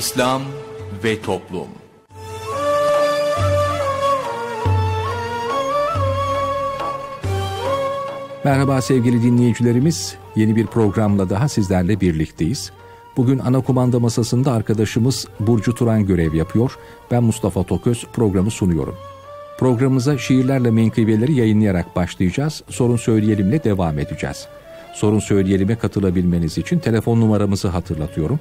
İslam ve Toplum Merhaba sevgili dinleyicilerimiz. Yeni bir programla daha sizlerle birlikteyiz. Bugün ana kumanda masasında arkadaşımız Burcu Turan görev yapıyor. Ben Mustafa Toköz programı sunuyorum. Programımıza şiirlerle menkıbeleri yayınlayarak başlayacağız. Sorun söyleyelimle devam edeceğiz. Sorun söyleyelime katılabilmeniz için telefon numaramızı hatırlatıyorum.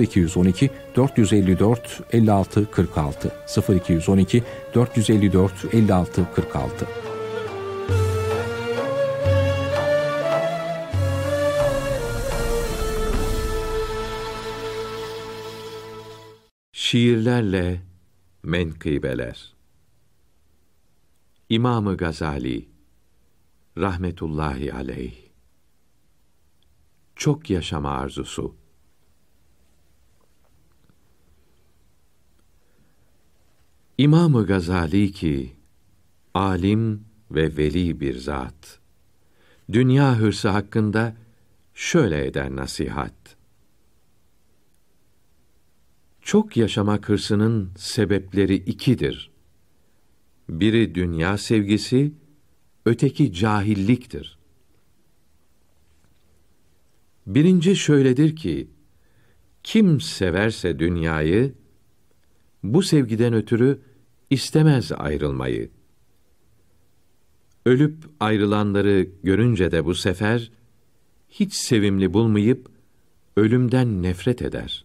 0212 454 56 46 0212 454 56 46 Şiirlerle Menkıbeler İmam-ı Gazali Rahmetullahi Aleyh çok yaşama arzusu. İmam-ı Gazali ki alim ve veli bir zat. Dünya hırsı hakkında şöyle eder nasihat. Çok yaşamak hırsının sebepleri ikidir. Biri dünya sevgisi, öteki cahilliktir.'' Birinci şöyledir ki, kim severse dünyayı, bu sevgiden ötürü istemez ayrılmayı. Ölüp ayrılanları görünce de bu sefer, hiç sevimli bulmayıp, ölümden nefret eder.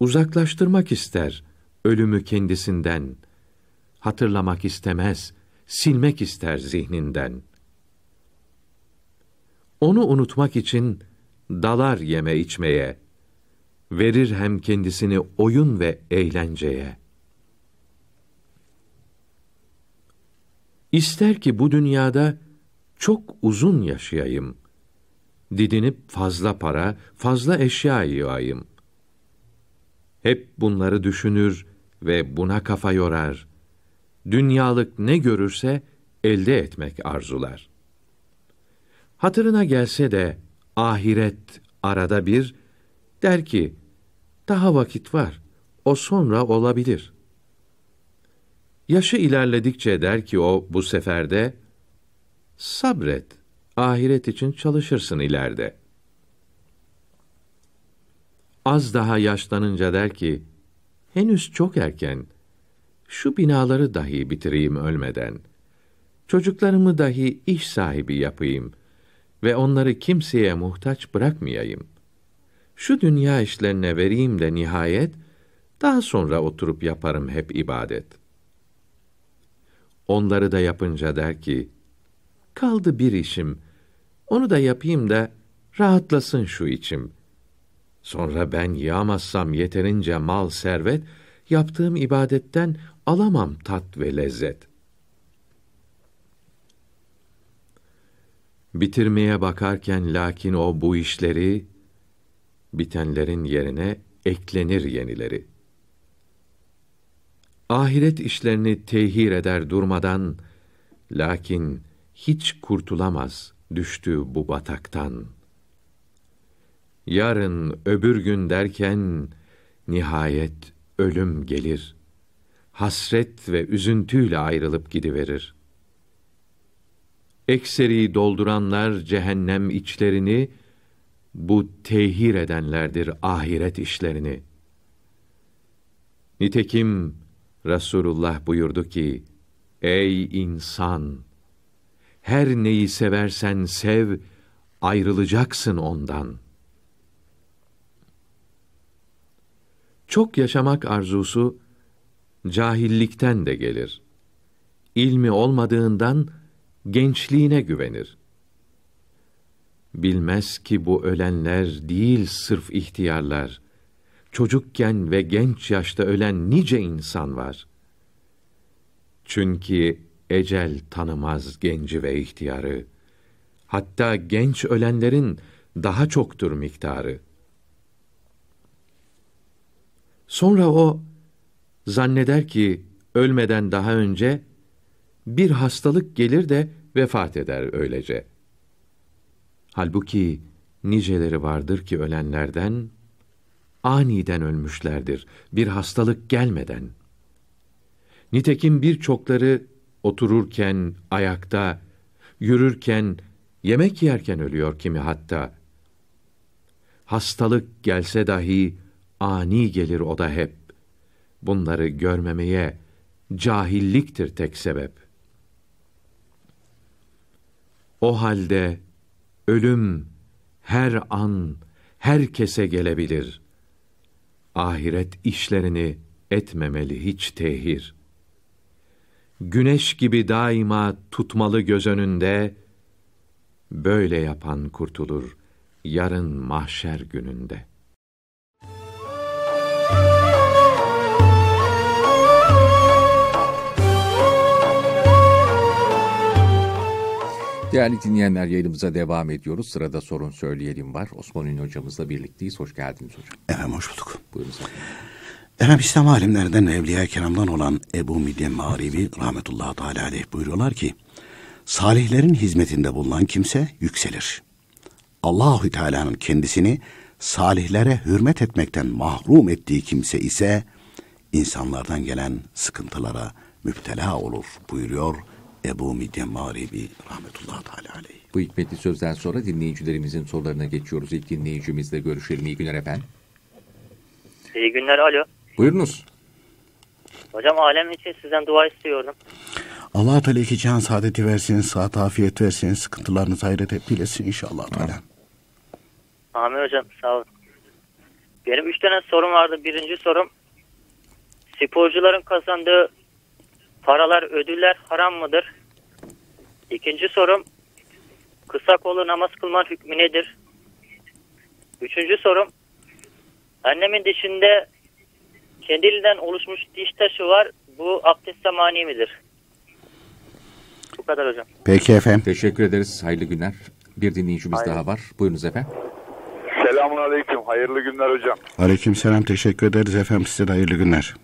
Uzaklaştırmak ister ölümü kendisinden, hatırlamak istemez, silmek ister zihninden.'' Onu unutmak için dalar yeme içmeye, verir hem kendisini oyun ve eğlenceye. İster ki bu dünyada çok uzun yaşayayım. Didinip fazla para, fazla eşya yiyayım. Hep bunları düşünür ve buna kafa yorar. Dünyalık ne görürse elde etmek arzular.'' Hatırına gelse de ahiret arada bir der ki daha vakit var. O sonra olabilir. Yaşı ilerledikçe der ki o bu seferde sabret. Ahiret için çalışırsın ileride. Az daha yaşlanınca der ki henüz çok erken. Şu binaları dahi bitireyim ölmeden. Çocuklarımı dahi iş sahibi yapayım.'' ve onları kimseye muhtaç bırakmayayım. Şu dünya işlerine vereyim de nihayet daha sonra oturup yaparım hep ibadet. Onları da yapınca der ki: Kaldı bir işim. Onu da yapayım da rahatlasın şu içim. Sonra ben yağmazsam yeterince mal servet, yaptığım ibadetten alamam tat ve lezzet.'' Bitirmeye bakarken lakin o bu işleri bitenlerin yerine eklenir yenileri. Ahiret işlerini tehir eder durmadan lakin hiç kurtulamaz düştü bu bataktan. Yarın öbür gün derken nihayet ölüm gelir. Hasret ve üzüntüyle ayrılıp gidiverir. Ekseri dolduranlar cehennem içlerini, bu tehir edenlerdir ahiret işlerini. Nitekim Resulullah buyurdu ki, Ey insan! Her neyi seversen sev, ayrılacaksın ondan. Çok yaşamak arzusu, cahillikten de gelir. İlmi olmadığından, gençliğine güvenir. Bilmez ki bu ölenler değil sırf ihtiyarlar. Çocukken ve genç yaşta ölen nice insan var. Çünkü ecel tanımaz genci ve ihtiyarı. Hatta genç ölenlerin daha çoktur miktarı. Sonra o zanneder ki ölmeden daha önce bir hastalık gelir de vefat eder öylece. Halbuki niceleri vardır ki ölenlerden aniden ölmüşlerdir bir hastalık gelmeden. Nitekim birçokları otururken, ayakta, yürürken, yemek yerken ölüyor kimi hatta. Hastalık gelse dahi ani gelir o da hep. Bunları görmemeye cahilliktir tek sebep. O halde ölüm her an herkese gelebilir. Ahiret işlerini etmemeli hiç tehir. Güneş gibi daima tutmalı göz önünde, böyle yapan kurtulur yarın mahşer gününde.'' Değerli dinleyenler yayınımıza devam ediyoruz. Sırada sorun söyleyelim var. Osman Ünlü hocamızla birlikteyiz. Hoş geldiniz hocam. Efendim hoş bulduk. Buyurun efendim. Efendim İslam alimlerinden Evliya Keram'dan olan Ebu Midyen Maribi rahmetullahi teala aleyh buyuruyorlar ki Salihlerin hizmetinde bulunan kimse yükselir. Allahü Teala'nın kendisini salihlere hürmet etmekten mahrum ettiği kimse ise insanlardan gelen sıkıntılara müptela olur buyuruyor Ebu Midyen Mağribi rahmetullahi teala aleyh. Bu hikmetli sözden sonra dinleyicilerimizin sorularına geçiyoruz. İlk dinleyicimizle görüşelim. İyi günler efendim. İyi günler. Alo. Buyurunuz. Hocam alem için sizden dua istiyorum. Allah Teala iki can saadeti versin, saat afiyet versin, sıkıntılarınız hayret ettilesin inşallah Teala. Amin hocam sağ olun. Benim üç tane sorum vardı. Birinci sorum sporcuların kazandığı Paralar, ödüller haram mıdır? İkinci sorum, kısa kolu namaz kılma hükmü nedir? Üçüncü sorum, annemin dişinde kendiliğinden oluşmuş diş taşı var. Bu abdest mani midir? Bu kadar hocam. Peki efendim. Teşekkür ederiz. Hayırlı günler. Bir dinleyicimiz Hayır. daha var. Buyurunuz efendim. Selamun aleyküm. Hayırlı günler hocam. Aleyküm selam. Teşekkür ederiz efendim. Size de hayırlı günler.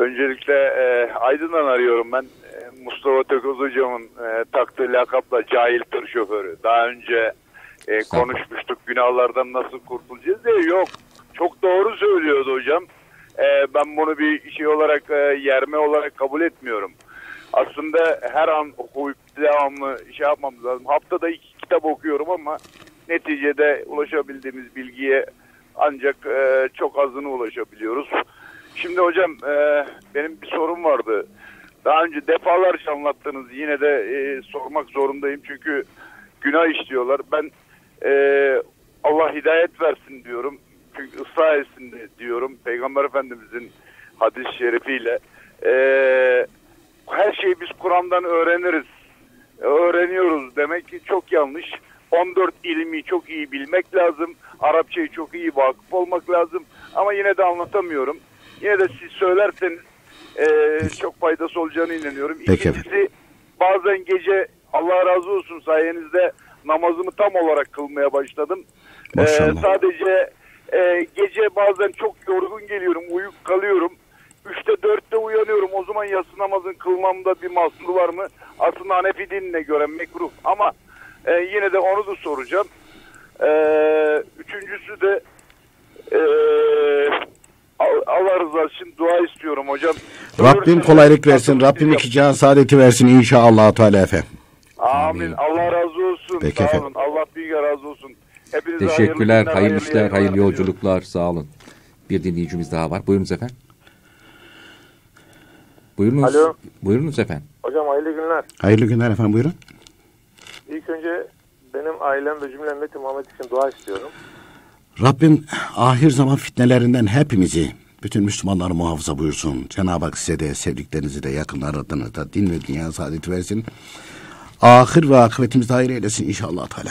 Öncelikle e, Aydın'dan arıyorum ben. E, Mustafa Tököz hocamın e, taktığı lakapla cahil tır şoförü. Daha önce e, konuşmuştuk günahlardan nasıl kurtulacağız diye. Yok çok doğru söylüyordu hocam. E, ben bunu bir şey olarak e, yerme olarak kabul etmiyorum. Aslında her an okuyup devamlı şey yapmamız lazım. Haftada iki kitap okuyorum ama neticede ulaşabildiğimiz bilgiye ancak e, çok azını ulaşabiliyoruz. Şimdi hocam e, benim bir sorum vardı. Daha önce defalarca anlattınız. Yine de e, sormak zorundayım. Çünkü günah işliyorlar. Ben e, Allah hidayet versin diyorum. Çünkü ısrar etsin diyorum. Peygamber Efendimizin hadis-i şerifiyle. E, her şeyi biz Kur'an'dan öğreniriz. E, öğreniyoruz demek ki çok yanlış. 14 ilmi çok iyi bilmek lazım. Arapçayı çok iyi vakıf olmak lazım. Ama yine de anlatamıyorum. Yine de siz söylersin e, çok faydası olacağını inanıyorum. İkincisi bazen gece Allah razı olsun sayenizde namazımı tam olarak kılmaya başladım. E, Maşallah. sadece e, gece bazen çok yorgun geliyorum, uyuk kalıyorum. Üçte dörtte uyanıyorum. O zaman yatsı namazın kılmamda bir mahsuru var mı? Aslında Hanefi dinine göre mekruh. Ama e, yine de onu da soracağım. E, üçüncüsü de e, Allah rızası için dua istiyorum hocam. Rabbim kolaylık versin. Rabbim iki can saadeti versin inşallah Teala efendim. Amin. Allah razı olsun. Peki sağ efendim. olun. Allah büyük razı olsun. Hepinize Teşekkürler. Hayırlı, günler, hayırlı işler, hayırlı, hayırlı yolculuklar. Sağ olun. Bir dinleyicimiz daha var. Buyurunuz efendim. Buyurunuz. Alo. Buyurunuz efendim. Hocam hayırlı günler. Hayırlı günler efendim buyurun. İlk önce benim ailem ve cümle Muhammed için dua istiyorum. Rabbim ahir zaman fitnelerinden hepimizi, bütün Müslümanları muhafaza buyursun. Cenab-ı Hak size de sevdiklerinizi de yakınlarınızı da din ve dünya saadeti versin. Ahir ve akıbetimiz dair eylesin inşallah Teala.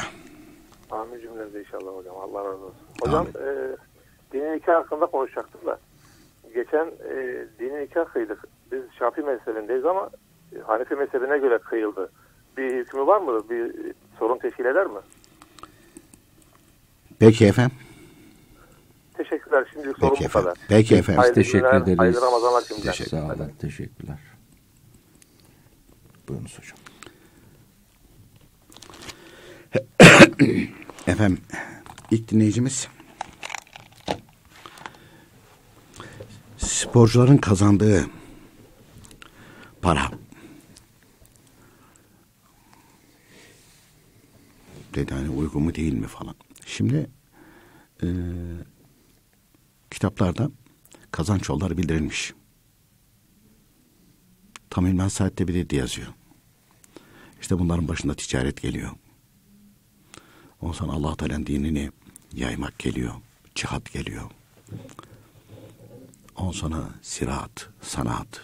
Amin cümlemize inşallah hocam. Allah razı olsun. Hocam Amin. e, dini nikah hakkında konuşacaktık da geçen e, dini nikah kıydık. Biz Şafii mezhebindeyiz ama e, Hanefi mezhebine göre kıyıldı. Bir hükmü var mı? Bir sorun teşkil eder mi? Peki efendim. Teşekkürler. Şimdilik Peki sorum bu efendim. kadar. Peki efendim. Hayırlı Teşekkür günler, ederiz. Hayırlı Ramazanlar şimdiden. Teşekkür, Sağ olun. Teşekkürler. Buyurunuz hocam. efendim ilk dinleyicimiz sporcuların kazandığı para dedi hani uygun mu değil mi falan. Şimdi kitaplarda kazanç yolları bildirilmiş. Tam İlmen Saat'te bir de yazıyor. İşte bunların başında ticaret geliyor. Ondan sana Allah Teala'nın dinini yaymak geliyor. Cihat geliyor. On sana sirat, sanat,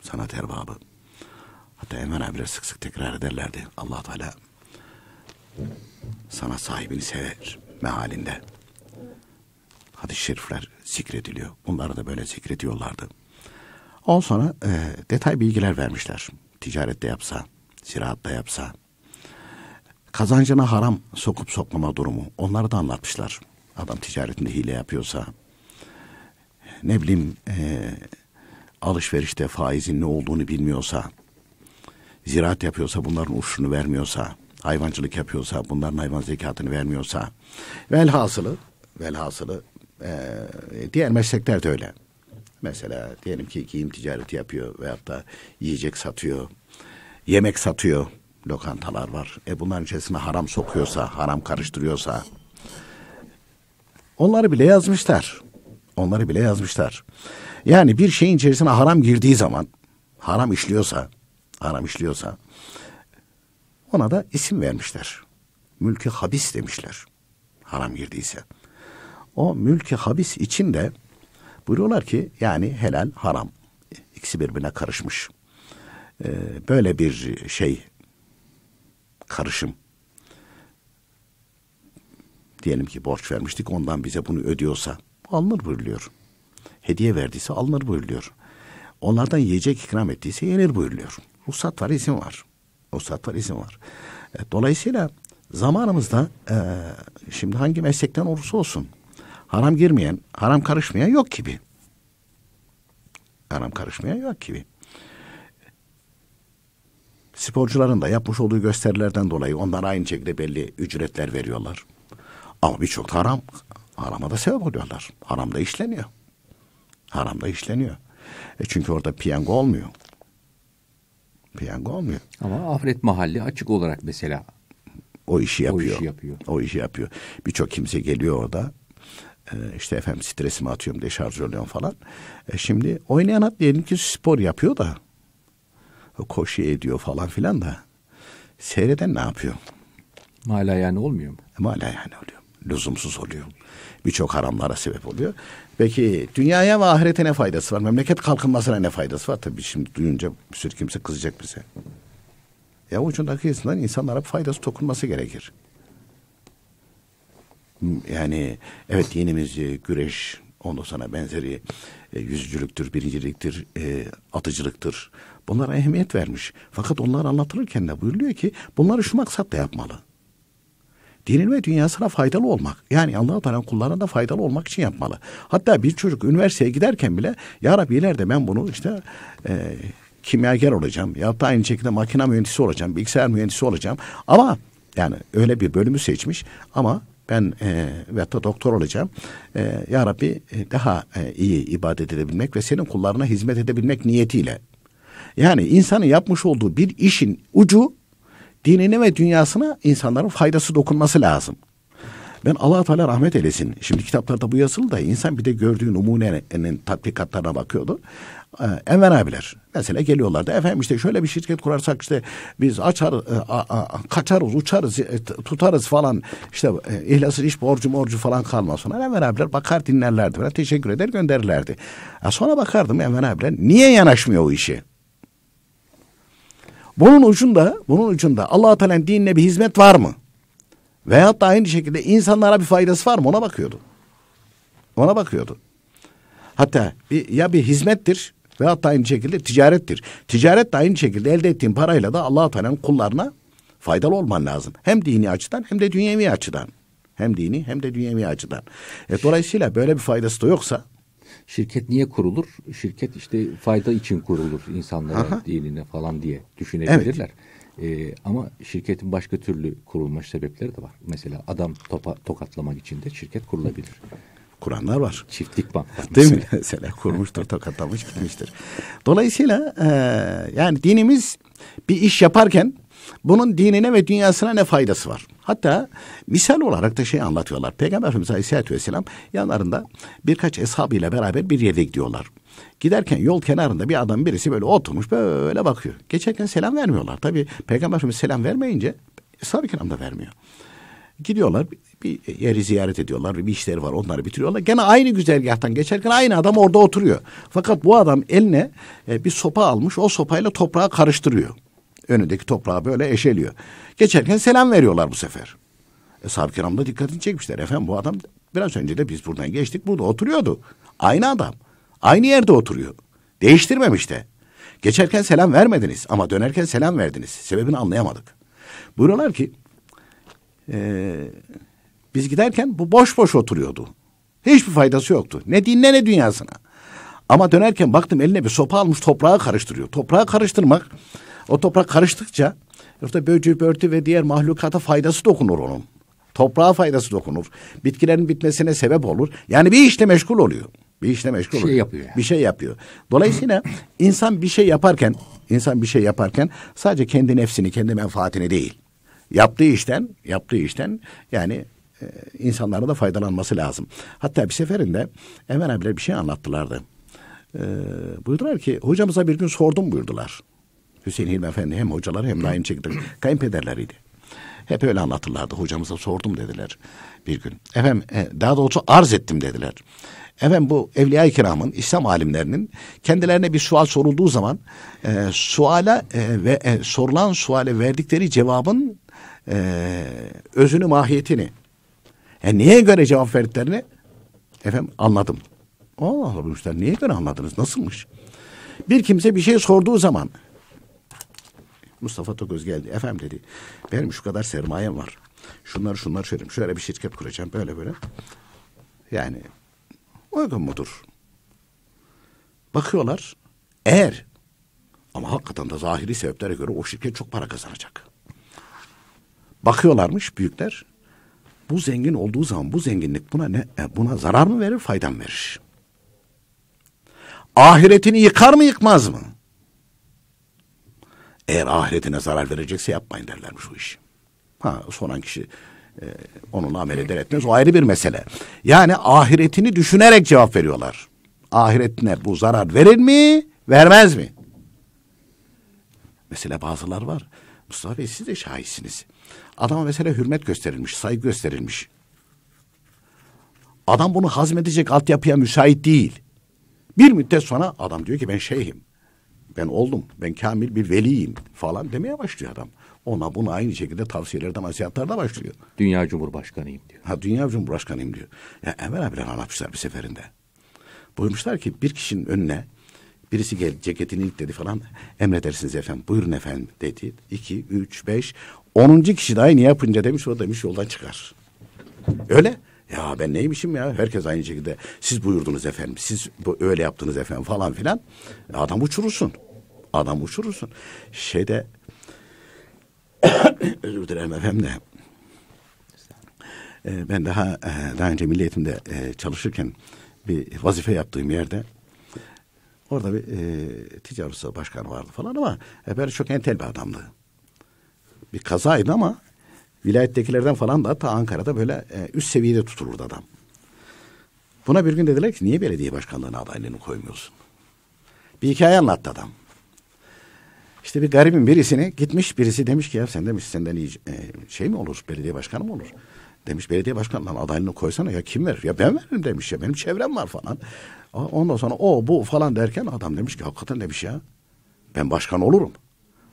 sanat erbabı. Hatta Emre abiler sık sık tekrar ederlerdi. Allah Teala sana sahibini sever mehalinde hadis-i şerifler zikrediliyor. Bunları da böyle zikrediyorlardı. Ondan sonra e, detay bilgiler vermişler. Ticarette yapsa, ziraatta yapsa, kazancına haram sokup soklama durumu. Onları da anlatmışlar. Adam ticaretinde hile yapıyorsa, ne bileyim e, alışverişte faizin ne olduğunu bilmiyorsa, ziraat yapıyorsa bunların uçuşunu vermiyorsa, hayvancılık yapıyorsa bunların hayvan zekatını vermiyorsa, velhasılı, velhasılı ee, diğer meslekler de öyle. Mesela diyelim ki giyim ticareti yapıyor veyahut da yiyecek satıyor, yemek satıyor lokantalar var. E bunların içerisine haram sokuyorsa, haram karıştırıyorsa onları bile yazmışlar. Onları bile yazmışlar. Yani bir şeyin içerisine haram girdiği zaman haram işliyorsa, haram işliyorsa ona da isim vermişler. Mülkü habis demişler. Haram girdiyse. O mülki habis içinde de buyuruyorlar ki yani helal haram. ikisi birbirine karışmış. Ee, böyle bir şey karışım diyelim ki borç vermiştik ondan bize bunu ödüyorsa alınır buyuruluyor. Hediye verdiyse alınır buyuruluyor. Onlardan yiyecek ikram ettiyse yenir buyuruluyor. Ruhsat var, izin var. Ruhsat var, izin var. Ee, dolayısıyla zamanımızda e, şimdi hangi meslekten olursa olsun Haram girmeyen, haram karışmayan yok gibi. Haram karışmayan yok gibi. Sporcuların da yapmış olduğu gösterilerden dolayı onlara aynı şekilde belli ücretler veriyorlar. Ama birçok haram, harama da sebep oluyorlar. Haram da işleniyor. Haram da işleniyor. E çünkü orada piyango olmuyor. Piyango olmuyor. Ama ahiret mahalli açık olarak mesela o işi yapıyor. O işi yapıyor. O işi yapıyor. Birçok kimse geliyor orada. E, işte efendim stresimi atıyorum diye şarj oluyorum falan. E şimdi oynayan at diyelim ki spor yapıyor da koşu ediyor falan filan da seyreden ne yapıyor? Hala yani olmuyor mu? Hala yani oluyor. Lüzumsuz oluyor. Birçok haramlara sebep oluyor. Peki dünyaya ve ahirete ne faydası var? Memleket kalkınmasına ne faydası var? Tabii şimdi duyunca bir sürü kimse kızacak bize. Ya ucundaki insanlara faydası dokunması gerekir. Yani evet yenimiz e, güreş, onda sana benzeri e, yüzücülüktür, biriciliktir, e, atıcılıktır. Bunlara ehemmiyet vermiş. Fakat onlar anlatılırken de buyuruyor ki bunları şu maksatla yapmalı. Dinin ve dünyasına faydalı olmak. Yani Allah-u Teala kullarına da faydalı olmak için yapmalı. Hatta bir çocuk üniversiteye giderken bile Ya Rabbi ileride ben bunu işte e, kimyager olacağım ya da aynı şekilde makine mühendisi olacağım, bilgisayar mühendisi olacağım. Ama yani öyle bir bölümü seçmiş ama ben e, ve da doktor olacağım. E, ya Rabbi e, daha e, iyi ibadet edebilmek ve senin kullarına hizmet edebilmek niyetiyle. Yani insanın yapmış olduğu bir işin ucu dinine ve dünyasına insanların faydası dokunması lazım. Ben Allah Teala rahmet eylesin. Şimdi kitaplarda bu yazılı da insan bir de gördüğü numunenin tatbikatlarına bakıyordu. Ee, Enver abiler mesela geliyorlardı. Efendim işte şöyle bir şirket kurarsak işte biz açar, e, kaçarız, uçarız, e, tutarız falan. işte e, ihlasız iş borcu morcu falan kalmaz falan. Enver abiler bakar dinlerlerdi falan. Teşekkür eder gönderirlerdi. Ya sonra bakardım Enver abiler niye yanaşmıyor o işi? Bunun ucunda, bunun ucunda Allah-u Teala'nın dinine bir hizmet var mı? Veyahut da aynı şekilde insanlara bir faydası var mı ona bakıyordu. Ona bakıyordu. Hatta bir, ya bir hizmettir ve hatta aynı şekilde ticarettir. Ticaret de aynı şekilde elde ettiğin parayla da Allah-u Teala'nın kullarına faydalı olman lazım. Hem dini açıdan hem de dünyevi açıdan. Hem dini hem de dünyevi açıdan. E, dolayısıyla böyle bir faydası da yoksa Şirket niye kurulur? Şirket işte fayda için kurulur insanlara Aha. dinine falan diye düşünebilirler. Evet. Ee, ama şirketin başka türlü kurulma sebepleri de var. Mesela adam topa, tokatlamak için de şirket kurulabilir kuranlar var. Çiftlik bank. Değil mi? Mesela kurmuştur, tokatlamış gitmiştir. Dolayısıyla e, yani dinimiz bir iş yaparken bunun dinine ve dünyasına ne faydası var? Hatta misal olarak da şey anlatıyorlar. Peygamber Efendimiz Aleyhisselatü Vesselam yanlarında birkaç ile beraber bir yere gidiyorlar. Giderken yol kenarında bir adam birisi böyle oturmuş böyle bakıyor. Geçerken selam vermiyorlar. Tabii Peygamber Efendimiz selam vermeyince eshab-ı kiram da vermiyor. Gidiyorlar bir, yeri ziyaret ediyorlar bir işleri var onları bitiriyorlar. Gene aynı güzergahtan geçerken aynı adam orada oturuyor. Fakat bu adam eline e, bir sopa almış o sopayla toprağı karıştırıyor. Önündeki toprağı böyle eşeliyor. Geçerken selam veriyorlar bu sefer. E, Sahabe kiram da dikkatini çekmişler. Efendim bu adam biraz önce de biz buradan geçtik burada oturuyordu. Aynı adam. Aynı yerde oturuyor. Değiştirmemiş de. Geçerken selam vermediniz ama dönerken selam verdiniz. Sebebini anlayamadık. Buyuruyorlar ki ee, biz giderken bu boş boş oturuyordu. Hiçbir faydası yoktu. Ne dinle ne dünyasına. Ama dönerken baktım eline bir sopa almış toprağı karıştırıyor. Toprağı karıştırmak o toprak karıştıkça işte böcü, börtü ve diğer mahlukata faydası dokunur onun. Toprağa faydası dokunur. Bitkilerin bitmesine sebep olur. Yani bir işle meşgul oluyor. Bir işle meşgul bir şey oluyor. yapıyor. Yani. Bir şey yapıyor. Dolayısıyla insan bir şey yaparken, insan bir şey yaparken sadece kendi nefsini, kendi menfaatini değil yaptığı işten yaptığı işten yani e, insanların da faydalanması lazım. Hatta bir seferinde hemen abiler bir şey anlattılardı. E, buyurdular ki hocamıza bir gün sordum buyurdular. Hüseyin Hilmi Efendi hem hocaları hem de aynı şekilde kayınpederleriydi. Hep öyle anlatırlardı. Hocamıza sordum dediler bir gün. Efendim e, daha doğrusu arz ettim dediler. Efendim bu Evliya-i Kiram'ın, İslam alimlerinin kendilerine bir sual sorulduğu zaman e, suala e, ve e, sorulan suale verdikleri cevabın e, özünü, mahiyetini yani e, niye göre cevap verdiklerini efendim anladım. Allah Allah bu müşteri niye göre anladınız? Nasılmış? Bir kimse bir şey sorduğu zaman Mustafa Toköz geldi. Efendim dedi. Benim şu kadar sermayem var. şunları şunlar şöyle. Şöyle bir şirket kuracağım. Böyle böyle. Yani uygun mudur? Bakıyorlar. Eğer ama hakikaten de zahiri sebeplere göre o şirket çok para kazanacak. Bakıyorlarmış büyükler. Bu zengin olduğu zaman bu zenginlik buna ne e, buna zarar mı verir, fayda mı verir? Ahiretini yıkar mı, yıkmaz mı? Eğer ahiretine zarar verecekse yapmayın derlermiş bu işi. Ha soran kişi e, onunla amel eder etmez o ayrı bir mesele. Yani ahiretini düşünerek cevap veriyorlar. Ahiretine bu zarar verir mi vermez mi? Mesela bazılar var. Mustafa Bey siz de şahitsiniz. Adama mesela hürmet gösterilmiş, saygı gösterilmiş. Adam bunu hazmedecek altyapıya müsait değil. Bir müddet sonra adam diyor ki ben şeyhim. Ben oldum, ben kamil bir veliyim falan demeye başlıyor adam. Ona bunu aynı şekilde tavsiyelerden nasihatlerde başlıyor. Dünya Cumhurbaşkanıyım diyor. Ha dünya Cumhurbaşkanıyım diyor. Ya Emel abiler anlatmışlar bir seferinde. Buyurmuşlar ki bir kişinin önüne birisi gel ceketini ilk dedi falan. Emredersiniz efendim buyurun efendim dedi. İki, üç, beş. Onuncu kişi de aynı yapınca demiş o demiş yoldan çıkar. Öyle. Ya ben neymişim ya? Herkes aynı şekilde. Siz buyurdunuz efendim. Siz bu, öyle yaptınız efendim falan filan. Adam uçurursun. Adam uçurursun. Şeyde özür dilerim efendim de. Ee, ben daha e, daha önce milli eğitimde e, çalışırken bir vazife yaptığım yerde orada bir e, ticaret başkanı vardı falan ama e, böyle çok entel bir adamdı bir kazaydı ama vilayettekilerden falan da ta Ankara'da böyle e, üst seviyede tutulurdu adam. Buna bir gün dediler ki niye belediye başkanlığına adaylığını koymuyorsun? Bir hikaye anlattı adam. İşte bir garibin birisini gitmiş birisi demiş ki ya sen demiş senden iyi e, şey mi olur belediye başkanı mı olur? Demiş belediye başkanından adaylığını koysana ya kim verir? Ya ben veririm demiş ya benim çevrem var falan. Ondan sonra o bu falan derken adam demiş ki hakikaten demiş ya ben başkan olurum.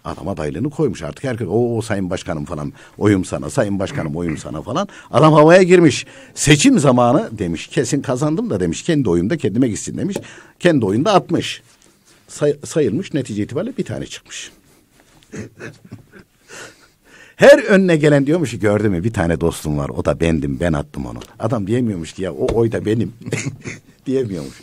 Adam adaylığını koymuş artık herkes o sayın başkanım falan oyum sana sayın başkanım oyum sana falan. Adam havaya girmiş seçim zamanı demiş kesin kazandım da demiş kendi oyunda kendime gitsin demiş. Kendi oyunda atmış Say, sayılmış netice itibariyle bir tane çıkmış. Her önüne gelen diyormuş ki gördün mü bir tane dostum var o da bendim ben attım onu. Adam diyemiyormuş ki ya o oy da benim diyemiyormuş.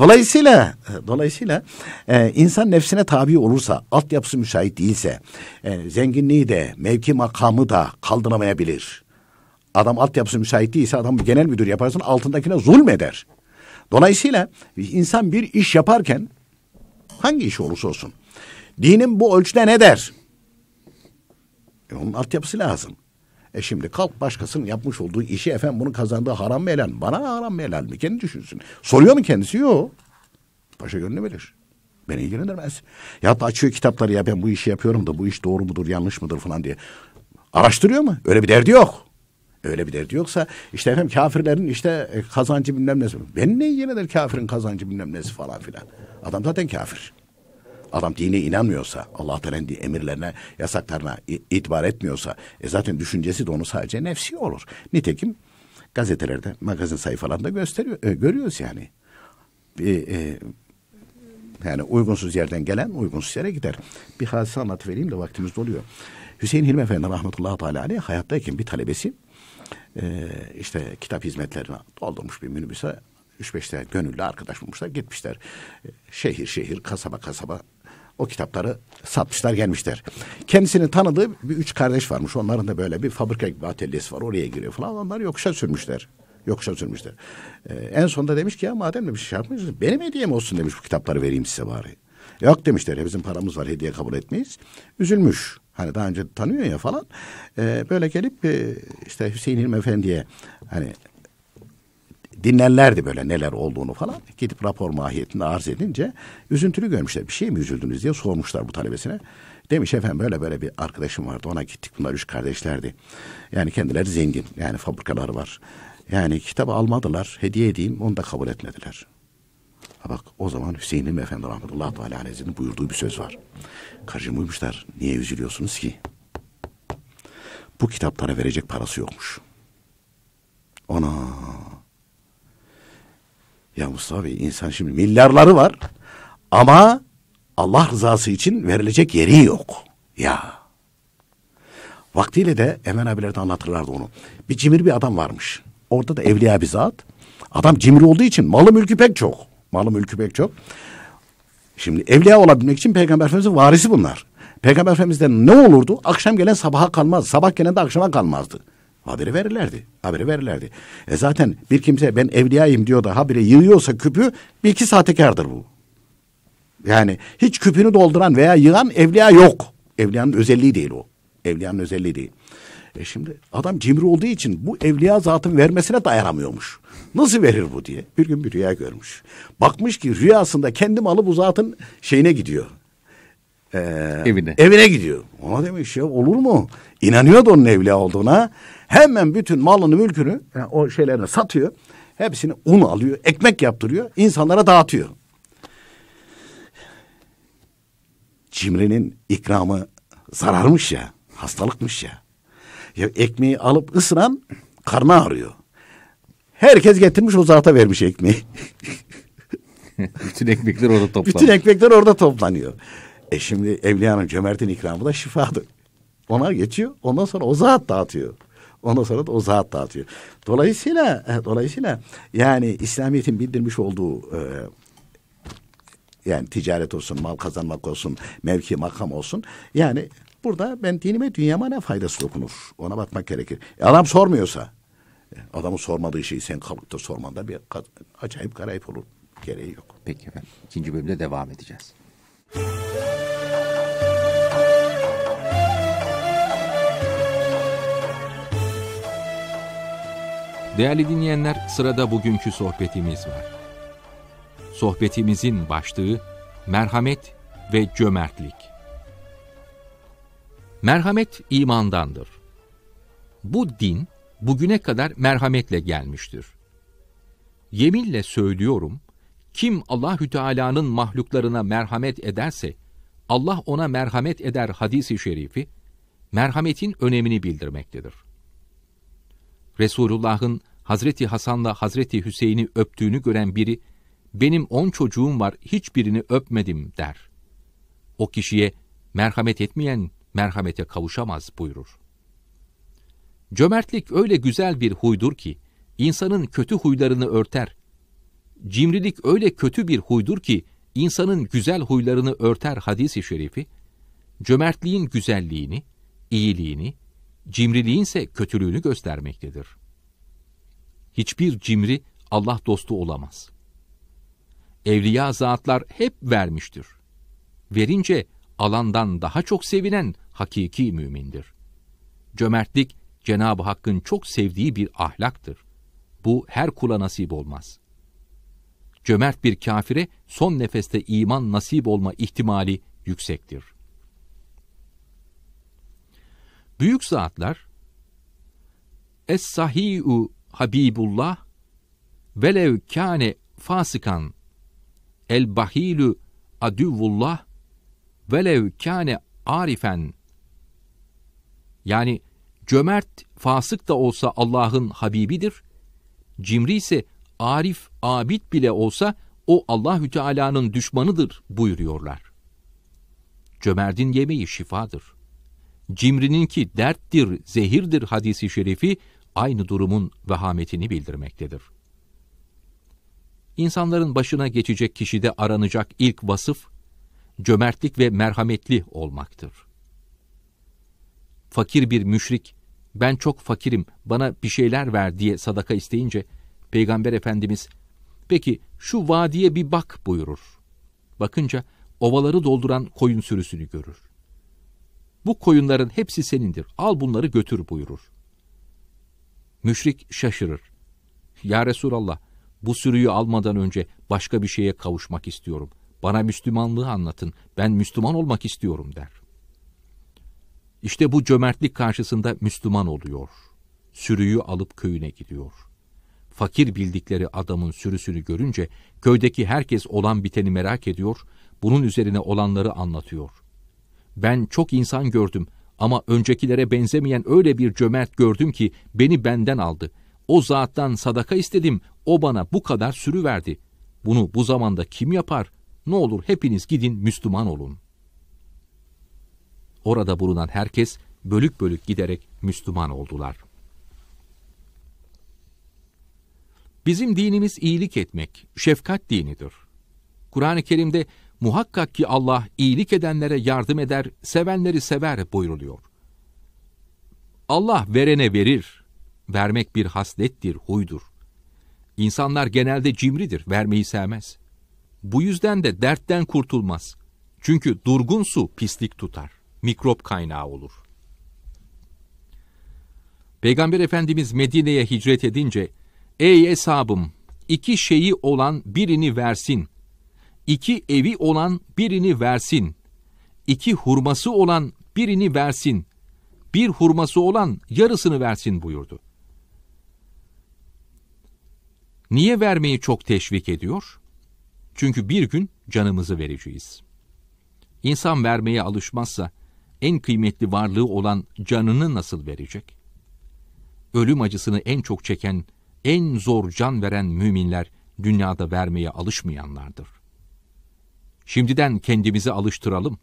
Dolayısıyla e, dolayısıyla e, insan nefsine tabi olursa, altyapısı müsait değilse, e, zenginliği de, mevki makamı da kaldıramayabilir. Adam altyapısı müsait değilse adam genel müdür yaparsın altındakine zulmeder. Dolayısıyla insan bir iş yaparken hangi iş olursa olsun dinin bu ölçüde ne der? E, onun altyapısı lazım. E şimdi kalk başkasının yapmış olduğu işi efendim bunu kazandığı haram mı helal mi? Bana haram mı helal mi? Kendi düşünsün. Soruyor mu kendisi? Yok. Paşa gönlü bilir. Beni ilgilendirmez. Ya da açıyor kitapları ya ben bu işi yapıyorum da bu iş doğru mudur yanlış mıdır falan diye. Araştırıyor mu? Öyle bir derdi yok. Öyle bir derdi yoksa işte efendim kafirlerin işte e, kazancı bilmem nesi. Benim ne ilgilenir kafirin kazancı bilmem nesi falan filan. Adam zaten kafir adam dine inanmıyorsa, Allah Teala'nın emirlerine, yasaklarına itibar etmiyorsa, e zaten düşüncesi de onu sadece nefsi olur. Nitekim gazetelerde, magazin sayfalarında gösteriyor, e, görüyoruz yani. E, e, yani uygunsuz yerden gelen uygunsuz yere gider. Bir hadise anlatıvereyim de vaktimiz doluyor. Hüseyin Hilmi Efendi rahmetullahi teala aleyh hayattayken bir talebesi e, işte kitap hizmetlerine doldurmuş bir minibüse üç beş tane gönüllü arkadaş bulmuşlar gitmişler. E, şehir şehir kasaba kasaba o kitapları satmışlar gelmişler. Kendisinin tanıdığı bir üç kardeş varmış. Onların da böyle bir fabrika gibi atölyesi var. Oraya giriyor falan. Onlar yokuşa sürmüşler. Yokuşa sürmüşler. Ee, en sonunda demiş ki ya madem de bir şey yapmıyorsunuz. Benim hediyem olsun demiş bu kitapları vereyim size bari. Yok demişler bizim paramız var hediye kabul etmeyiz. Üzülmüş. Hani daha önce tanıyor ya falan. Ee, böyle gelip e, işte Hüseyin İlmi Efendi'ye hani dinlerlerdi böyle neler olduğunu falan. Gidip rapor mahiyetini arz edince üzüntülü görmüşler. Bir şey mi üzüldünüz diye sormuşlar bu talebesine. Demiş efendim böyle böyle bir arkadaşım vardı ona gittik bunlar üç kardeşlerdi. Yani kendileri zengin yani fabrikaları var. Yani kitabı almadılar hediye edeyim onu da kabul etmediler. Ha bak o zaman Hüseyin'in Efendi Rahmetullah Teala Hazretleri'nin buyurduğu bir söz var. Karşı buymuşlar niye üzülüyorsunuz ki? Bu kitaplara verecek parası yokmuş. ona ya Mustafa Bey insan şimdi milyarları var ama Allah rızası için verilecek yeri yok. Ya. Vaktiyle de Emen abiler de anlatırlardı onu. Bir cimri bir adam varmış. Orada da evliya bir zat. Adam cimri olduğu için malı mülkü pek çok. Malı mülkü pek çok. Şimdi evliya olabilmek için Peygamber Efendimiz'in varisi bunlar. Peygamber Efendimiz'den ne olurdu? Akşam gelen sabaha kalmaz. Sabah gelen de akşama kalmazdı. Haberi verirlerdi. Haberi verirlerdi. E zaten bir kimse ben evliyayım diyor da habire yığıyorsa küpü bir iki kardır bu. Yani hiç küpünü dolduran veya yığan evliya yok. Evliyanın özelliği değil o. Evliyanın özelliği değil. E şimdi adam cimri olduğu için bu evliya zatın vermesine dayanamıyormuş. Nasıl verir bu diye. Bir gün bir rüya görmüş. Bakmış ki rüyasında kendi malı bu zatın şeyine gidiyor. Ee, evine. Evine gidiyor. Ona demiş ya olur mu? İnanıyordu onun evliya olduğuna. Hemen bütün malını mülkünü yani o şeylerini satıyor. Hepsini un alıyor, ekmek yaptırıyor, insanlara dağıtıyor. Cimrinin ikramı zararmış ya, hastalıkmış ya. Ya ekmeği alıp ısıran karnı ağrıyor. Herkes getirmiş o zata vermiş ekmeği. Bütün ekmekler orada toplanıyor. Bütün ekmekler orada toplanıyor. E şimdi Evliya'nın cömertin ikramı da şifadır. Ona geçiyor. Ondan sonra o zat dağıtıyor. Ondan sonra da o zat dağıtıyor. Dolayısıyla e, dolayısıyla yani İslamiyet'in bildirmiş olduğu e, yani ticaret olsun, mal kazanmak olsun, mevki makam olsun. Yani burada ben dinime, dünyama ne faydası dokunur? Ona bakmak gerekir. E adam sormuyorsa, e, adamı sormadığı şeyi sen kalkıp da sormanda bir acayip garayip olur. Gereği yok. Peki efendim. İkinci bölümde devam edeceğiz. Değerli dinleyenler, sırada bugünkü sohbetimiz var. Sohbetimizin başlığı merhamet ve cömertlik. Merhamet imandandır. Bu din bugüne kadar merhametle gelmiştir. Yeminle söylüyorum, kim Allahü Teala'nın mahluklarına merhamet ederse, Allah ona merhamet eder hadisi şerifi, merhametin önemini bildirmektedir. Resulullah'ın Hazreti Hasan'la Hazreti Hüseyin'i öptüğünü gören biri, benim on çocuğum var, hiçbirini öpmedim der. O kişiye merhamet etmeyen merhamete kavuşamaz buyurur. Cömertlik öyle güzel bir huydur ki, insanın kötü huylarını örter. Cimrilik öyle kötü bir huydur ki, insanın güzel huylarını örter hadisi şerifi, cömertliğin güzelliğini, iyiliğini, ise kötülüğünü göstermektedir hiçbir cimri Allah dostu olamaz. Evliya zatlar hep vermiştir. Verince alandan daha çok sevinen hakiki mümindir. Cömertlik Cenab-ı Hakk'ın çok sevdiği bir ahlaktır. Bu her kula nasip olmaz. Cömert bir kafire son nefeste iman nasip olma ihtimali yüksektir. Büyük zatlar Es-Sahi'u Habibullah velev kâne fasikan el bahilü adüvullah velev kâne arifen yani cömert fasık da olsa Allah'ın habibidir cimri ise arif abid bile olsa o Allahü Teala'nın düşmanıdır buyuruyorlar. Cömertin yemeği şifadır. Cimrininki derttir, zehirdir hadisi şerifi aynı durumun vehametini bildirmektedir. İnsanların başına geçecek kişide aranacak ilk vasıf, cömertlik ve merhametli olmaktır. Fakir bir müşrik, ben çok fakirim, bana bir şeyler ver diye sadaka isteyince, Peygamber Efendimiz, peki şu vadiye bir bak buyurur. Bakınca, ovaları dolduran koyun sürüsünü görür. Bu koyunların hepsi senindir, al bunları götür buyurur. Müşrik şaşırır. Ya Resulallah, bu sürüyü almadan önce başka bir şeye kavuşmak istiyorum. Bana Müslümanlığı anlatın, ben Müslüman olmak istiyorum der. İşte bu cömertlik karşısında Müslüman oluyor. Sürüyü alıp köyüne gidiyor. Fakir bildikleri adamın sürüsünü görünce köydeki herkes olan biteni merak ediyor, bunun üzerine olanları anlatıyor. Ben çok insan gördüm ama öncekilere benzemeyen öyle bir cömert gördüm ki beni benden aldı. O zattan sadaka istedim, o bana bu kadar sürü verdi. Bunu bu zamanda kim yapar? Ne olur hepiniz gidin Müslüman olun. Orada bulunan herkes bölük bölük giderek Müslüman oldular. Bizim dinimiz iyilik etmek, şefkat dinidir. Kur'an-ı Kerim'de Muhakkak ki Allah iyilik edenlere yardım eder, sevenleri sever buyuruluyor. Allah verene verir. Vermek bir haslettir, huydur. İnsanlar genelde cimridir, vermeyi sevmez. Bu yüzden de dertten kurtulmaz. Çünkü durgun su pislik tutar, mikrop kaynağı olur. Peygamber Efendimiz Medine'ye hicret edince, Ey hesabım, iki şeyi olan birini versin.'' iki evi olan birini versin, iki hurması olan birini versin, bir hurması olan yarısını versin buyurdu. Niye vermeyi çok teşvik ediyor? Çünkü bir gün canımızı vereceğiz. İnsan vermeye alışmazsa en kıymetli varlığı olan canını nasıl verecek? Ölüm acısını en çok çeken, en zor can veren müminler dünyada vermeye alışmayanlardır. Şimdiden kendimizi alıştıralım.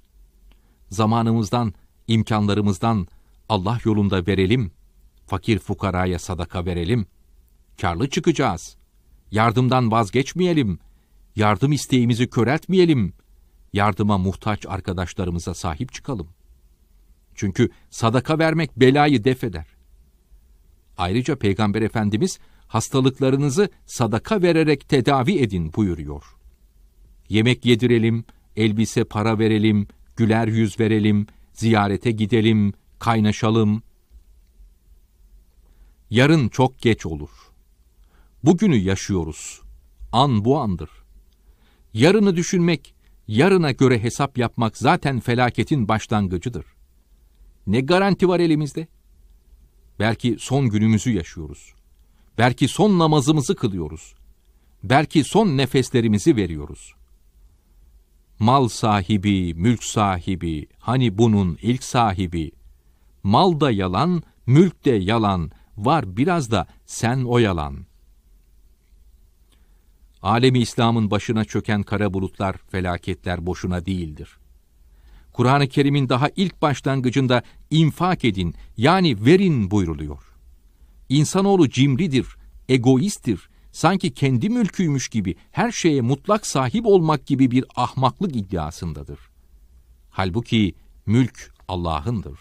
Zamanımızdan, imkanlarımızdan Allah yolunda verelim. Fakir fukaraya sadaka verelim. Karlı çıkacağız. Yardımdan vazgeçmeyelim. Yardım isteğimizi köreltmeyelim. Yardıma muhtaç arkadaşlarımıza sahip çıkalım. Çünkü sadaka vermek belayı def eder. Ayrıca Peygamber Efendimiz hastalıklarınızı sadaka vererek tedavi edin buyuruyor. Yemek yedirelim, elbise para verelim, güler yüz verelim, ziyarete gidelim, kaynaşalım. Yarın çok geç olur. Bugünü yaşıyoruz. An bu andır. Yarını düşünmek, yarına göre hesap yapmak zaten felaketin başlangıcıdır. Ne garanti var elimizde? Belki son günümüzü yaşıyoruz. Belki son namazımızı kılıyoruz. Belki son nefeslerimizi veriyoruz mal sahibi, mülk sahibi, hani bunun ilk sahibi. Mal da yalan, mülk de yalan, var biraz da sen o yalan. Alemi İslam'ın başına çöken kara bulutlar, felaketler boşuna değildir. Kur'an-ı Kerim'in daha ilk başlangıcında infak edin yani verin buyruluyor. İnsanoğlu cimridir, egoisttir, sanki kendi mülküymüş gibi her şeye mutlak sahip olmak gibi bir ahmaklık iddiasındadır. Halbuki mülk Allah'ındır.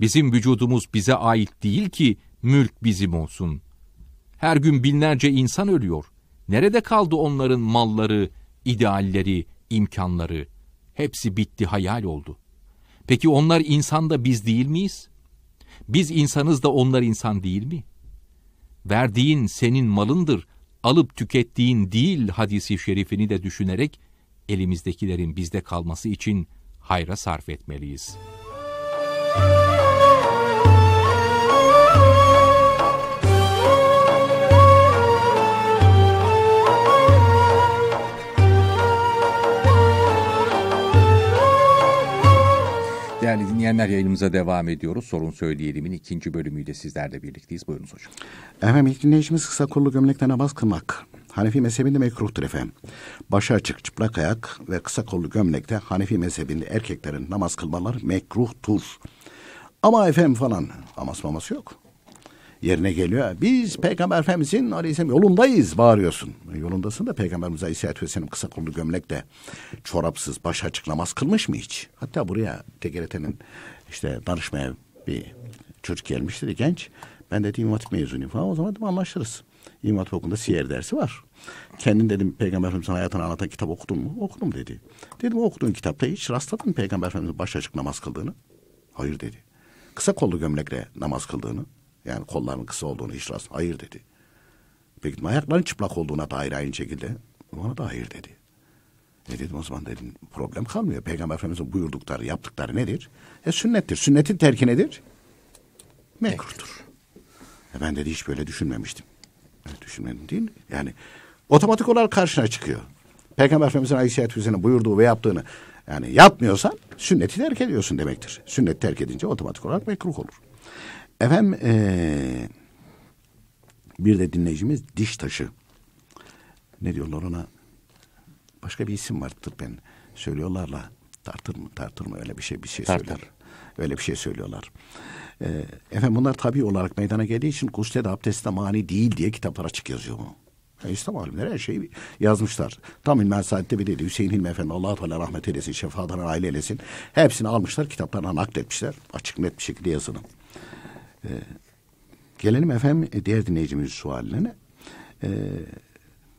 Bizim vücudumuz bize ait değil ki mülk bizim olsun. Her gün binlerce insan ölüyor. Nerede kaldı onların malları, idealleri, imkanları? Hepsi bitti, hayal oldu. Peki onlar insan da biz değil miyiz? Biz insanız da onlar insan değil mi?'' verdiğin senin malındır, alıp tükettiğin değil hadisi şerifini de düşünerek elimizdekilerin bizde kalması için hayra sarf etmeliyiz.'' Değerli dinleyenler yayınımıza devam ediyoruz. Sorun Söyleyelim'in ikinci bölümüyle sizlerle birlikteyiz. Buyurun hocam. Efendim ilk dinleyicimiz kısa kollu gömlekten namaz kılmak. Hanefi mezhebinde mekruhtur efendim. Başı açık çıplak ayak ve kısa kollu gömlekte Hanefi mezhebinde erkeklerin namaz kılmaları mekruhtur. Ama efendim falan amas maması yok yerine geliyor. Biz Peygamber Efendimizin Aleyhisselam yolundayız bağırıyorsun. Yolundasın da Peygamberimiz Aleyhisselatü Vesselam kısa kollu gömlekle çorapsız baş açık namaz kılmış mı hiç? Hatta buraya TGRT'nin işte danışmaya bir çocuk gelmişti de genç. Ben dedi İmam Hatip mezunuyum falan o zaman dedim anlaşırız. İmam Hatip okulunda siyer dersi var. Kendin dedim Peygamber Efendimiz'in hayatını anlatan kitap okudun mu? Okudum dedi. Dedim okuduğun kitapta hiç rastladın mı Peygamber Efendimiz'in baş açık namaz kıldığını? Hayır dedi. Kısa kollu gömlekle namaz kıldığını. Yani kollarının kısa olduğunu hiç rast. Hayır dedi. Peki ayakların çıplak olduğuna dair aynı şekilde. Ona da hayır dedi. Ne dedim o zaman dedim problem kalmıyor. Peygamber Efendimiz'in buyurdukları, yaptıkları nedir? E sünnettir. Sünnetin terki nedir? Mekruhtur. E ben dedi hiç böyle düşünmemiştim. Evet, düşünmedim değil mi? Yani otomatik olarak karşına çıkıyor. Peygamber Efendimiz'in Aleyhisselatü Vesselam'ın buyurduğu ve yaptığını yani yapmıyorsan sünneti terk ediyorsun demektir. Sünnet terk edince otomatik olarak mekruh olur. Efendim ee, bir de dinleyicimiz diş taşı. Ne diyorlar ona? Başka bir isim vardır ben Söylüyorlarla tartır mı tartır mı öyle bir şey bir şey tartır. söylüyor. Öyle bir şey söylüyorlar. Ee, efendim bunlar tabi olarak meydana geldiği için gusle de abdest mani değil diye kitaplara açık yazıyor mu? E, İslam alimleri her şeyi yazmışlar. Tam İlmer Saadet'te bir dedi Hüseyin Hilmi Efendi Allah Teala rahmet eylesin, şefaatine aile eylesin. Hepsini almışlar kitaplarına nakletmişler. Açık net bir şekilde yazılı. Ee, gelelim efendim e, diğer dinleyicimiz suallerine. Ee,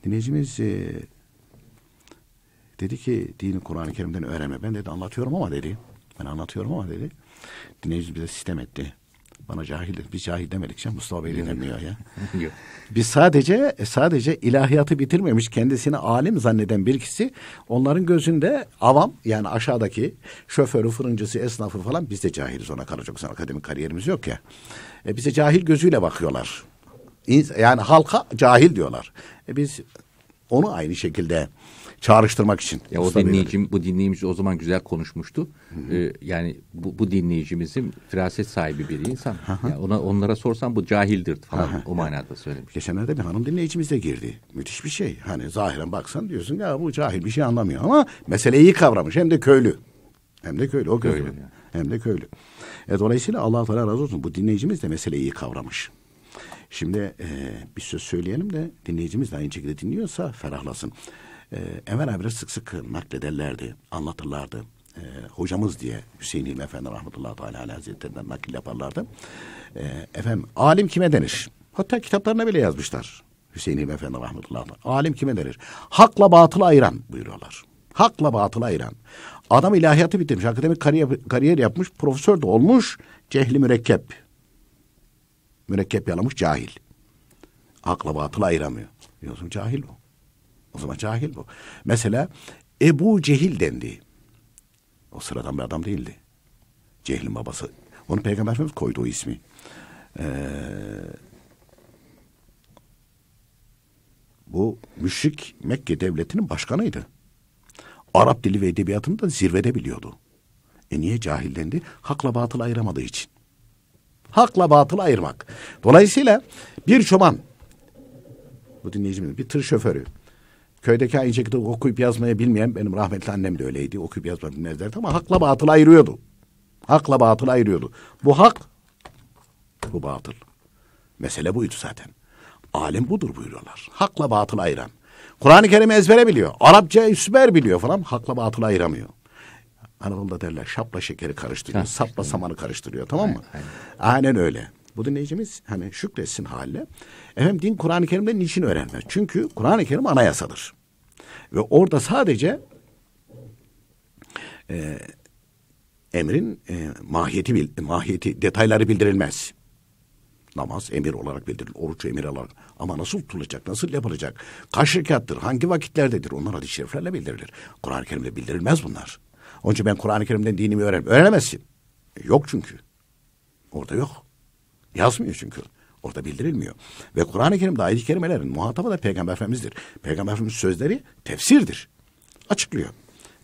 dinleyicimiz e, dedi ki dini Kur'an-ı Kerim'den öğrenme. Ben dedi anlatıyorum ama dedi. Ben anlatıyorum ama dedi. Dinleyicimiz bize sistem etti. Bana cahil, biz cahil demedik şimdi Mustafa Bey demiyor ya. biz sadece sadece ilahiyatı bitirmemiş kendisini alim zanneden bir kişi onların gözünde avam yani aşağıdaki şoförü, fırıncısı, esnafı falan biz de cahiliz ona kalacak. Sana akademik kariyerimiz yok ya. E, bize cahil gözüyle bakıyorlar. Yani halka cahil diyorlar. E, biz onu aynı şekilde çağrıştırmak için. Ya o dinleyicim bu dinleyicimiz o zaman güzel konuşmuştu. Ee, yani bu, bu dinleyicimizin firaset sahibi bir insan. Yani ona onlara sorsan bu cahildir falan hı o manada söylemiş. Geçenlerde bir hanım dinleyicimiz de girdi. Müthiş bir şey. Hani zahiren baksan diyorsun ya bu cahil bir şey anlamıyor ama meseleyi kavramış hem de köylü. Hem de köylü o köylü. köylü yani. Hem de köylü. E, dolayısıyla Allah Teala razı olsun bu dinleyicimiz de meseleyi iyi kavramış. Şimdi e, bir söz söyleyelim de dinleyicimiz de aynı şekilde dinliyorsa ferahlasın. E, ee, Enver abiler sık sık naklederlerdi, anlatırlardı. E, hocamız diye Hüseyin Hilmi Efendi rahmetullahi teala hazretlerinden nakil yaparlardı. E, efendim alim kime denir? Hatta kitaplarına bile yazmışlar. Hüseyin Hilmi Efendi rahmetullahi teala. Alim kime denir? Hakla batılı ayıran buyuruyorlar. Hakla batılı ayıran. Adam ilahiyatı bitirmiş, akademik kariyer, kariyer yapmış, profesör de olmuş, cehli mürekkep. Mürekkep yalamış, cahil. Hakla batılı ayıramıyor. Diyorsun cahil bu. O zaman cahil bu. Mesela Ebu Cehil dendi. O sıradan bir adam değildi. Cehil'in babası. Onu Peygamber Efendimiz koydu o ismi. Ee, bu müşrik Mekke devletinin başkanıydı. Arap dili ve edebiyatını da zirvede biliyordu. E niye cahillendi? Hakla batılı ayıramadığı için. Hakla batılı ayırmak. Dolayısıyla bir çoban, bu dinleyicimiz bir tır şoförü, köydeki aynı şekilde okuyup yazmayı bilmeyen benim rahmetli annem de öyleydi. Okuyup yazmayı bilmez ama hakla batıl ayırıyordu. Hakla batıl ayırıyordu. Bu hak, bu batıl. Mesele buydu zaten. Alim budur buyuruyorlar. Hakla batıl ayıran. Kur'an-ı Kerim'i ezbere biliyor. Arapça süper biliyor falan. Hakla batılı ayıramıyor. Anadolu'da derler şapla şekeri karıştırıyor. sapla samanı karıştırıyor tamam mı? Aynen, aynen. aynen öyle. Bu dinleyicimiz hani şükretsin haline. Efendim din Kur'an-ı Kerim'de niçin öğrenmez? Çünkü Kur'an-ı Kerim anayasadır. Ve orada sadece e, emrin e, mahiyeti, mahiyeti detayları bildirilmez. Namaz emir olarak bildirilir, oruç emir olarak. Ama nasıl tutulacak, nasıl yapılacak? Kaç rekattır, hangi vakitlerdedir? Onlar hadis-i şeriflerle bildirilir. Kur'an-ı Kerim'de bildirilmez bunlar. Onun için ben Kur'an-ı Kerim'den dinimi öğren. Öğrenemezsin. E, yok çünkü. Orada yok. Yazmıyor çünkü. Orada bildirilmiyor. Ve Kur'an-ı Kerim'de ayet-i kerimelerin muhatabı da Peygamber Efendimiz'dir. Peygamber Efendimiz sözleri tefsirdir. Açıklıyor.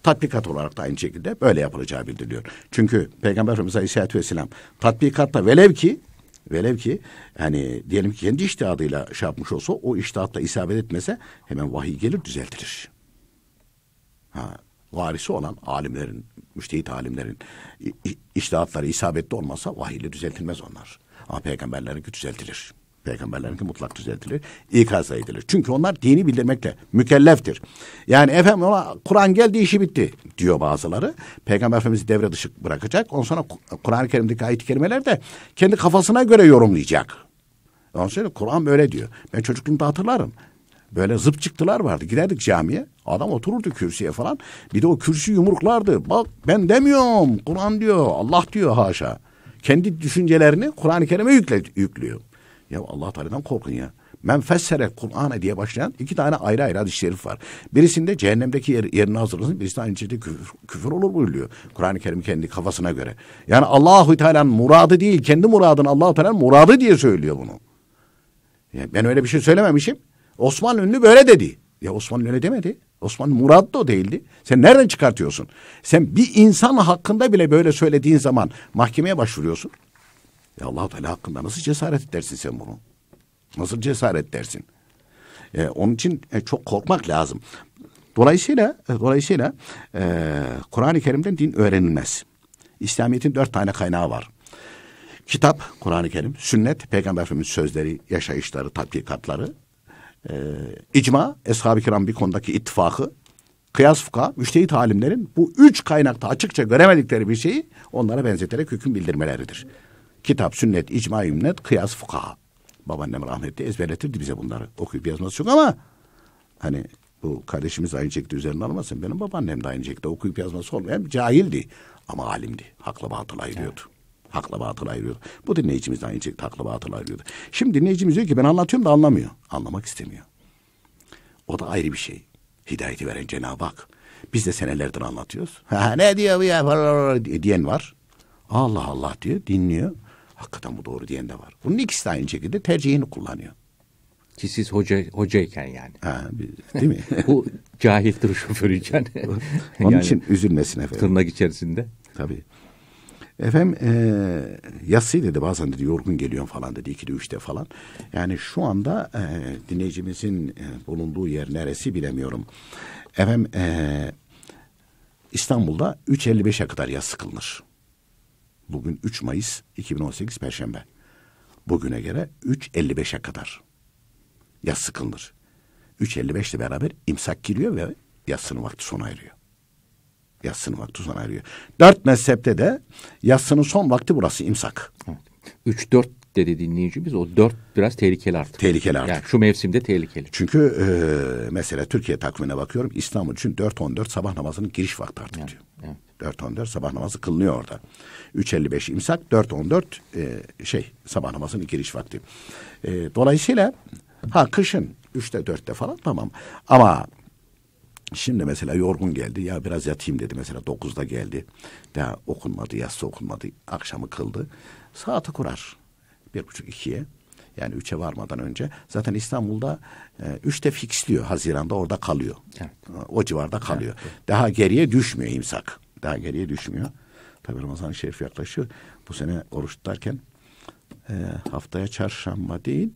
Tatbikat olarak da aynı şekilde böyle yapılacağı bildiriliyor. Çünkü Peygamber Efendimiz Aleyhisselatü Vesselam tatbikatta velev ki Velev ki hani diyelim ki kendi iştihadıyla şey yapmış olsa o iştihatla isabet etmese hemen vahiy gelir düzeltilir. Ha, varisi olan alimlerin, müştehit alimlerin iştihatları isabetli olmasa vahiyle düzeltilmez onlar. Ama peygamberlerinki düzeltilir. Peygamberlerinki mutlak düzeltilir. İkaz edilir. Çünkü onlar dini bildirmekle mükelleftir. Yani efendim ona Kur'an geldi işi bitti diyor bazıları. Peygamber Efendimiz devre dışı bırakacak. Ondan sonra Kur'an-ı Kerim'deki ayet-i kerimeler de kendi kafasına göre yorumlayacak. Ondan sonra Kur'an böyle diyor. Ben çocukluğumda hatırlarım. Böyle zıp çıktılar vardı. Giderdik camiye. Adam otururdu kürsüye falan. Bir de o kürsü yumruklardı. Bak ben demiyorum. Kur'an diyor. Allah diyor haşa kendi düşüncelerini Kur'an-ı Kerim'e yükle, yüklüyor. Ya Allah Teala'dan korkun ya. Men fessere Kur'an'a diye başlayan iki tane ayrı ayrı hadis-i şerif var. Birisinde cehennemdeki yer, yerini hazırlasın, birisi aynı şekilde küfür, küfür olur buyuruyor. Kur'an-ı Kerim kendi kafasına göre. Yani Allahu Teala'nın muradı değil, kendi muradını Allahu Teala'nın muradı diye söylüyor bunu. Ya ben öyle bir şey söylememişim. Osman Ünlü böyle dedi. Ya Osman Ünlü demedi. Osman muradı da o değildi. Sen nereden çıkartıyorsun? Sen bir insan hakkında bile böyle söylediğin zaman mahkemeye başvuruyorsun. Ya allah Teala hakkında nasıl cesaret edersin sen bunu? Nasıl cesaret edersin? Ee, onun için e, çok korkmak lazım. Dolayısıyla e, dolayısıyla e, Kur'an-ı Kerim'den din öğrenilmez. İslamiyet'in dört tane kaynağı var. Kitap, Kur'an-ı Kerim, sünnet, Peygamber Efendimiz'in sözleri, yaşayışları, tatbikatları e, icma, Eshab-ı Kiram bir konudaki ittifakı, kıyas fuka, müştehit alimlerin bu üç kaynakta açıkça göremedikleri bir şeyi onlara benzeterek hüküm bildirmeleridir. Kitap, sünnet, icma, ümmet, kıyas fuka. Babaannem rahmetli ezberletirdi bize bunları. Okuyup yazması çok ama hani bu kardeşimiz aynı şekilde üzerine almasın. Benim babaannem de aynı şekilde okuyup yazması olmayan cahildi. Ama alimdi. Hakla batıl ayırıyordu. Evet. Hakla batıl ayırıyordu. Bu dinleyicimiz de aynı şekilde hakla batıl ayırıyordu. Şimdi dinleyicimiz diyor ki ben anlatıyorum da anlamıyor. Anlamak istemiyor. O da ayrı bir şey. Hidayeti veren Cenab-ı Hak. Biz de senelerdir anlatıyoruz. Ha, ne diyor bu ya diyen var. Allah Allah diyor dinliyor. Hakikaten bu doğru diyen de var. Bunun ikisi de aynı şekilde tercihini kullanıyor. Ki siz hoca, hocayken yani. Ha, değil mi? bu cahil tur şoförüyken. Onun yani, için üzülmesin efendim. Tırnak içerisinde. Tabii. Efendim e, yatsı dedi bazen dedi yorgun geliyorum falan dedi iki de üçte falan. Yani şu anda e, dinleyicimizin e, bulunduğu yer neresi bilemiyorum. Efendim e, İstanbul'da 3.55'e kadar yatsı kılınır. Bugün 3 Mayıs 2018 Perşembe. Bugüne göre 3.55'e kadar yatsı kılınır. 3.55 ile beraber imsak giriyor ve yatsının vakti sona eriyor. Yatsının vakti sona eriyor. Dört mezhepte de yatsının son vakti burası imsak. Üç dört dedi dinleyicimiz. O dört biraz tehlikeli artık. Tehlikeli artık. Yani şu mevsimde tehlikeli. Çünkü e, mesela Türkiye takvimine bakıyorum. İslam için dört on dört sabah namazının giriş vakti artık evet. diyor. Evet. 4.14 sabah namazı kılınıyor orada. 3.55 imsak, 4.14 e, şey sabah namazının giriş vakti. E, dolayısıyla ha kışın 3'te 4'te falan tamam. Ama Şimdi mesela yorgun geldi ya biraz yatayım dedi mesela dokuzda geldi. Daha okunmadı yatsı okunmadı akşamı kıldı. Saati kurar bir buçuk ikiye yani üçe varmadan önce zaten İstanbul'da e, üçte fixliyor Haziran'da orada kalıyor. Evet. O civarda kalıyor. Evet. Daha geriye düşmüyor imsak. Daha geriye düşmüyor. Tabi Ramazan-ı Şerif yaklaşıyor. Bu sene oruç tutarken e, haftaya çarşamba değil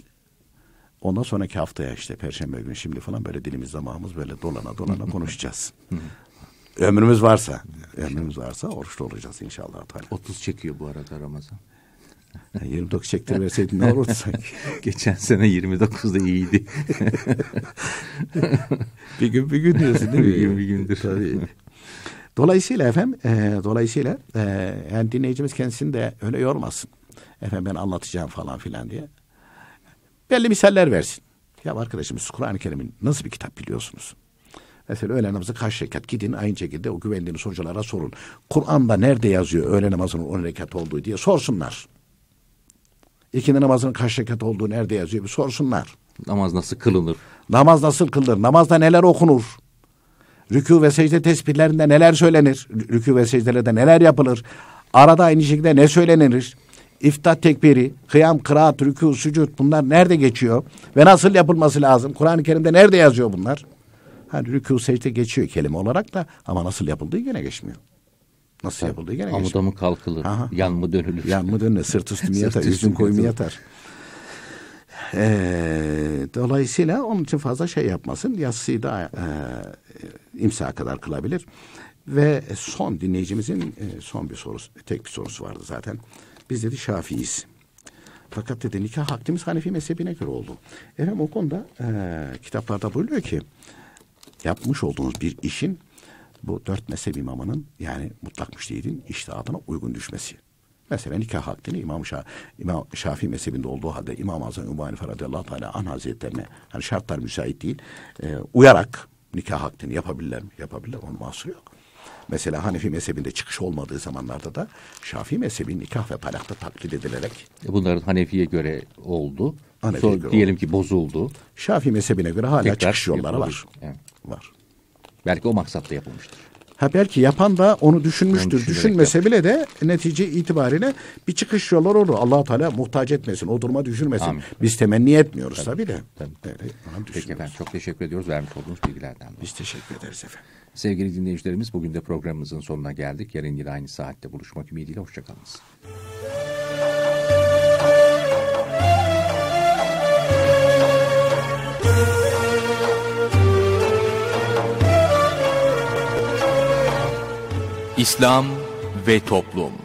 Ondan sonraki haftaya işte perşembe günü şimdi falan böyle dilimiz damağımız böyle dolana dolana konuşacağız. ömrümüz varsa, ömrümüz varsa oruçlu olacağız inşallah. Tabii. 30 çekiyor bu arada Ramazan. Yani 29 çektirmeseydin ne olurdu sanki? Geçen sene 29'da iyiydi. bir gün bir gün diyorsun değil mi? bir gün bir gündür. Tabii. Dolayısıyla efendim, e, dolayısıyla e, yani dinleyicimiz kendisini de öyle yormasın. Efendim ben anlatacağım falan filan diye belli misaller versin. Ya arkadaşımız Kur'an-ı Kerim'in nasıl bir kitap biliyorsunuz? Mesela öğle namazı kaç rekat? Gidin aynı şekilde o güvendiğiniz hocalara sorun. Kur'an'da nerede yazıyor öğle namazının on rekat olduğu diye sorsunlar. İkindi namazının kaç rekat olduğu nerede yazıyor bir sorsunlar. Namaz nasıl kılınır? Namaz nasıl kılınır? Namazda neler okunur? Rükû ve secde tesbihlerinde neler söylenir? Rükû ve secdelerde neler yapılır? Arada aynı şekilde ne söylenir? iftah tekbiri, kıyam, kıraat, rükû, sucud bunlar nerede geçiyor? Ve nasıl yapılması lazım? Kur'an-ı Kerim'de nerede yazıyor bunlar? Hani rükû secde geçiyor kelime olarak da ama nasıl yapıldığı gene geçmiyor. Nasıl Tabii. yapıldığı gene geçmiyor. Amuda mı kalkılır, Aha. yan mı dönülür? Yan mı dönülür, sırt üstü mü yatar, yüzün koyu mu yatar? Ee, dolayısıyla onun için fazla şey yapmasın. Yatsıyı da e, imsa kadar kılabilir. Ve son dinleyicimizin e, son bir sorusu, tek bir sorusu vardı zaten. Biz dedi şafiiz. Fakat dedi nikah hakkımız Hanefi mezhebine göre oldu. Efendim o konuda e, kitaplarda buyuruyor ki yapmış olduğunuz bir işin bu dört mezhep imamının yani mutlak müştehidin iştihadına uygun düşmesi. Mesela nikah hakkını İmam, Şa İmam Şafii mezhebinde olduğu halde İmam Azam Ümmü Hanife radıyallahu teala an hazretlerine hani şartlar müsait değil e, uyarak nikah hakkını yapabilirler mi? Yapabilirler onun mahsuru yok. Mesela Hanefi mezhebinde çıkış olmadığı zamanlarda da Şafii mezhebi nikah ve talakta taklit edilerek. E, bunların Hanefi'ye göre oldu. Hanefi'ye Sonra göre diyelim oldu. ki bozuldu. Şafii mezhebine göre hala Tekrar çıkış yolları var. Evet. Var. Belki o maksatla yapılmıştır. Ha belki yapan da onu düşünmüştür. Onu Düşünmese yapmış. bile de netice itibariyle bir çıkış yolları olur. allah Teala muhtaç etmesin, o duruma düşürmesin. Amin. Biz temenni etmiyoruz tabii, tabii de. Tabii. Evet, Peki efendim çok teşekkür ediyoruz vermiş olduğunuz bilgilerden. Biz teşekkür ederiz efendim. Sevgili dinleyicilerimiz bugün de programımızın sonuna geldik. Yarın yine aynı saatte buluşmak ümidiyle hoşçakalınız. İslam ve Toplum